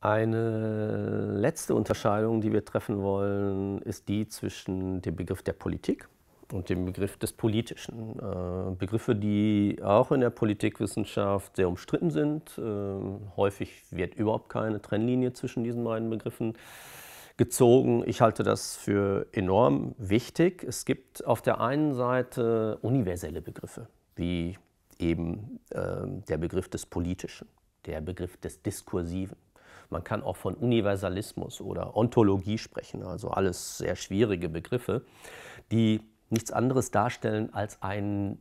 Eine letzte Unterscheidung, die wir treffen wollen, ist die zwischen dem Begriff der Politik und dem Begriff des Politischen. Äh, Begriffe, die auch in der Politikwissenschaft sehr umstritten sind. Äh, häufig wird überhaupt keine Trennlinie zwischen diesen beiden Begriffen gezogen. Ich halte das für enorm wichtig. Es gibt auf der einen Seite universelle Begriffe, wie eben äh, der Begriff des Politischen, der Begriff des Diskursiven man kann auch von Universalismus oder Ontologie sprechen, also alles sehr schwierige Begriffe, die nichts anderes darstellen als einen,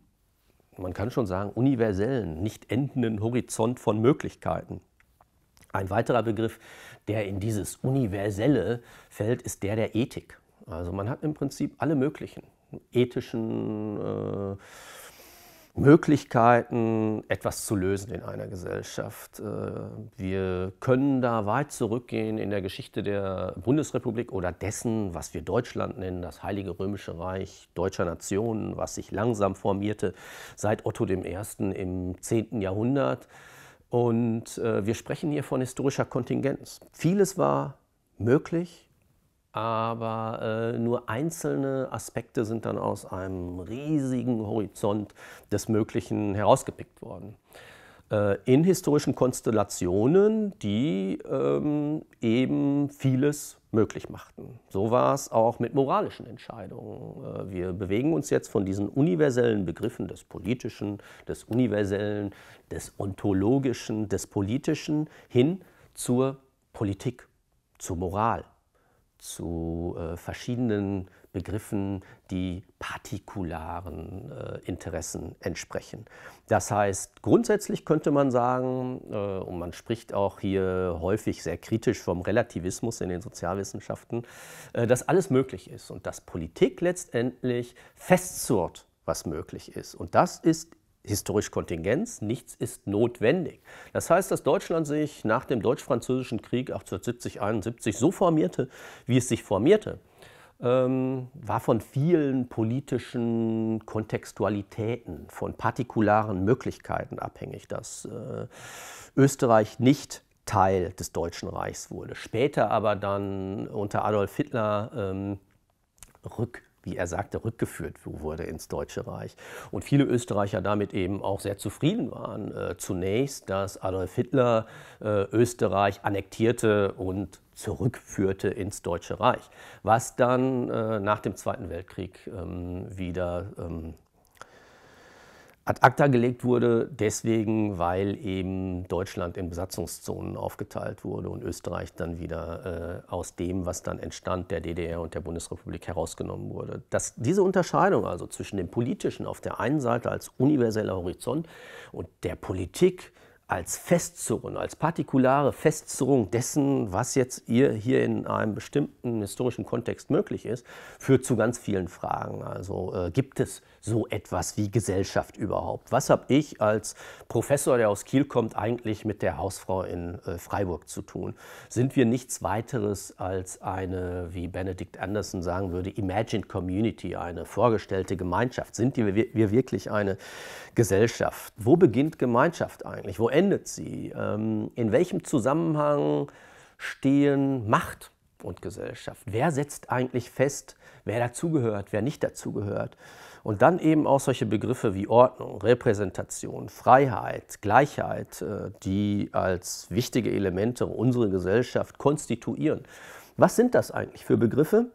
man kann schon sagen, universellen, nicht endenden Horizont von Möglichkeiten. Ein weiterer Begriff, der in dieses Universelle fällt, ist der der Ethik. Also man hat im Prinzip alle möglichen ethischen äh, Möglichkeiten, etwas zu lösen in einer Gesellschaft. Äh, wir können da weit zurückgehen in der Geschichte der Bundesrepublik oder dessen, was wir Deutschland nennen, das Heilige Römische Reich deutscher Nationen, was sich langsam formierte seit Otto I. im 10. Jahrhundert. Und äh, wir sprechen hier von historischer Kontingenz. Vieles war möglich, aber äh, nur einzelne Aspekte sind dann aus einem riesigen Horizont des Möglichen herausgepickt worden. Äh, in historischen Konstellationen, die ähm, eben vieles möglich machten. So war es auch mit moralischen Entscheidungen. Äh, wir bewegen uns jetzt von diesen universellen Begriffen des Politischen, des Universellen, des Ontologischen, des Politischen hin zur Politik, zur Moral, zu äh, verschiedenen Begriffen, die partikularen äh, Interessen entsprechen. Das heißt, grundsätzlich könnte man sagen, äh, und man spricht auch hier häufig sehr kritisch vom Relativismus in den Sozialwissenschaften, äh, dass alles möglich ist und dass Politik letztendlich festzurrt, was möglich ist. Und das ist historisch Kontingenz, nichts ist notwendig. Das heißt, dass Deutschland sich nach dem Deutsch-Französischen Krieg 1870-71 so formierte, wie es sich formierte, ähm, war von vielen politischen Kontextualitäten, von partikularen Möglichkeiten abhängig, dass äh, Österreich nicht Teil des Deutschen Reichs wurde. Später aber dann unter Adolf Hitler ähm, rück wie er sagte, rückgeführt wurde ins Deutsche Reich. Und viele Österreicher damit eben auch sehr zufrieden waren. Äh, zunächst, dass Adolf Hitler äh, Österreich annektierte und zurückführte ins Deutsche Reich, was dann äh, nach dem Zweiten Weltkrieg ähm, wieder ähm, ad acta gelegt wurde, deswegen, weil eben Deutschland in Besatzungszonen aufgeteilt wurde und Österreich dann wieder äh, aus dem, was dann entstand, der DDR und der Bundesrepublik herausgenommen wurde. Das, diese Unterscheidung also zwischen dem Politischen auf der einen Seite als universeller Horizont und der Politik, als Festzurren, als partikulare Festzurrung dessen, was jetzt ihr hier in einem bestimmten historischen Kontext möglich ist, führt zu ganz vielen Fragen. Also äh, gibt es so etwas wie Gesellschaft überhaupt? Was habe ich als Professor, der aus Kiel kommt, eigentlich mit der Hausfrau in äh, Freiburg zu tun? Sind wir nichts weiteres als eine, wie Benedikt Anderson sagen würde, imagined community, eine vorgestellte Gemeinschaft? Sind wir, wir wirklich eine Gesellschaft? Wo beginnt Gemeinschaft eigentlich? Wo endet sie? Ähm, in welchem Zusammenhang stehen Macht und Gesellschaft? Wer setzt eigentlich fest, wer dazugehört, wer nicht dazugehört? Und dann eben auch solche Begriffe wie Ordnung, Repräsentation, Freiheit, Gleichheit, äh, die als wichtige Elemente unsere Gesellschaft konstituieren. Was sind das eigentlich für Begriffe?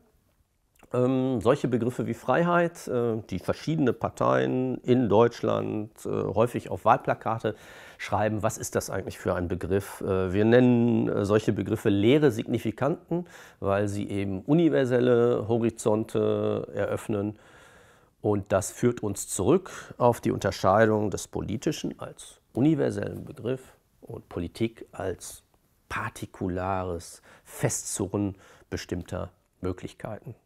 Ähm, solche Begriffe wie Freiheit, äh, die verschiedene Parteien in Deutschland äh, häufig auf Wahlplakate schreiben, was ist das eigentlich für ein Begriff? Äh, wir nennen äh, solche Begriffe leere Signifikanten, weil sie eben universelle Horizonte eröffnen. Und das führt uns zurück auf die Unterscheidung des Politischen als universellen Begriff und Politik als partikulares Festzurren bestimmter Möglichkeiten.